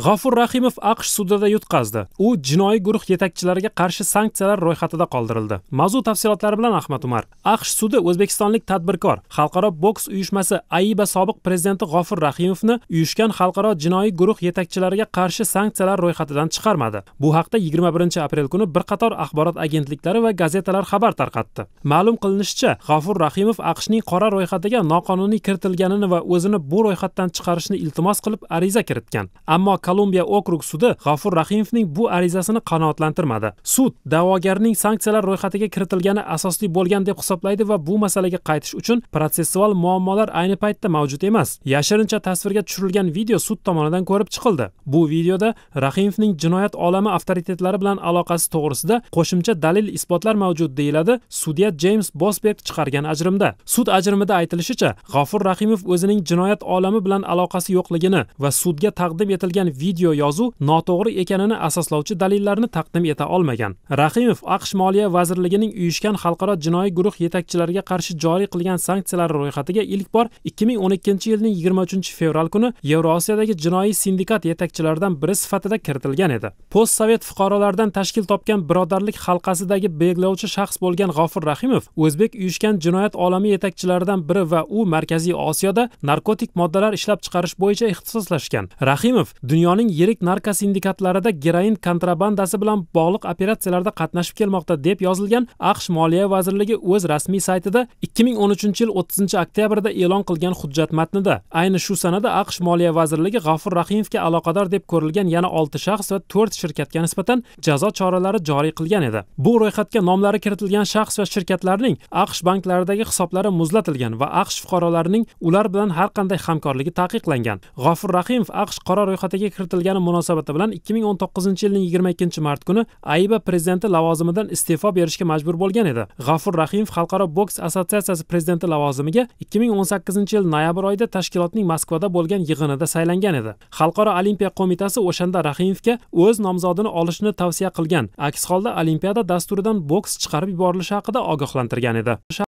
g'afur rahimov aqsh sudida yutqazdi u jinoiy guruh yetakchilariga qarshi sanksiyalar ro'yxatida qoldirildi mavzu tafsilotlari bilan ahmad umar aqsh sudi o'zbekistonlik tadbirkor xalqaro boks uyushmasi aiba sobiq prezidenti g'ofur rahimovni uyushgan xalqaro jinoiy guruh yetakchilariga qarshi sanksiyalar ro'yxatidan chiqarmadi bu haqda 21 aprel kuni bir qator axborot agentliklari va gazetalar xabar tarqatdi ma'lum qilinishicha g'ofur rahimov aqshning qora ro'yxatiga noqonuniy kiritilganini va o'zini bu ro'yxatdan chiqarishni iltimos qilib ariza kiritgan ammo kolumbiya okrug sudi g'afur rahimovning bu arizasini qanoatlantirmadi sud da'vogarning sanksiyalar ro'yxatiga kiritilgani asosli bo'lgan deb hisoblaydi va bu masalaga qaytish uchun protsessual muammolar ayni paytda mavjud emas yashirincha tasvirga tushirilgan video sud tomonidan ko'rib chiqildi bu videoda rahimovning jinoyat olami avtoritetlari bilan aloqasi to'g'risida qo'shimcha dalil isbotlar mavjud deyiladi sudya jeyms bosberg chiqargan ajrimda sud ajrimida aytilishicha g'afur rahimov o'zining jinoyat olami bilan aloqasi yo'qligini va sudga taqdim etilgan video yozuv noto'g'ri ekanini asoslovchi dalillarni taqdim eta olmagan rahimov aqsh moliya vazirligining uyushgan xalqaro jinoiy guruh yetakchilariga qarshi joriy qilgan sanksiyalar ro'yxatiga ilk bor 2012 yilning 23 fevral kuni yevroosiyodagi jinoiy sindikat yetakchilaridan biri sifatida kiritilgan edi post sovet fuqarolaridan tashkil topgan birodarlik halqasidagi belgilovchi shaxs bo'lgan g'ofur rahimov o'zbek uyushgan jinoyat olami yetakchilaridan biri va u markaziy osiyoda narkotik moddalar ishlab chiqarish bo'yicha ixtisoslashgan rahimov dunyo dunyoning yirik narko sindikatlarida geroin kontrabandasi bilan bog'liq operatsiyalarda qatnashib kelmoqda deb yozilgan aqsh moliya vazirligi o'z rasmiy saytida 2013 yil 30 oktyabrda e'lon qilgan hujjat matnida ayni shu sanada aqsh moliya vazirligi g'afur rahimovga aloqador deb ko'rilgan yana 6 shaxs va 4 shirkatga nisbatan jazo choralari joriy qilgan edi bu ro'yxatga nomlari kiritilgan shaxs va shirkatlarning aqsh banklaridagi hisoblari muzlatilgan va aqsh fuqarolarining ular bilan har qanday hamkorligi taqiqlangan g'ofur rahimov aqsh qaror ro'yxatiga kiritilgani munosabati bilan 2019 yilning 22 mart kuni aiba prezidenti lavozimidan iste'fo berishga majbur bo'lgan edi g'afur rahimov xalqaro boks assotsiatsiyasi prezidenti lavozimiga 2018 yil noyabr oyida tashkilotning moskvada bo'lgan yig'inida saylangan edi xalqaro olimpiya qo'mitasi o'shanda rahimovga o'z nomzodini olishni tavsiya qilgan aks holda olimpiada dasturidan boks chiqarib yuborilishi haqida ogohlantirgan edi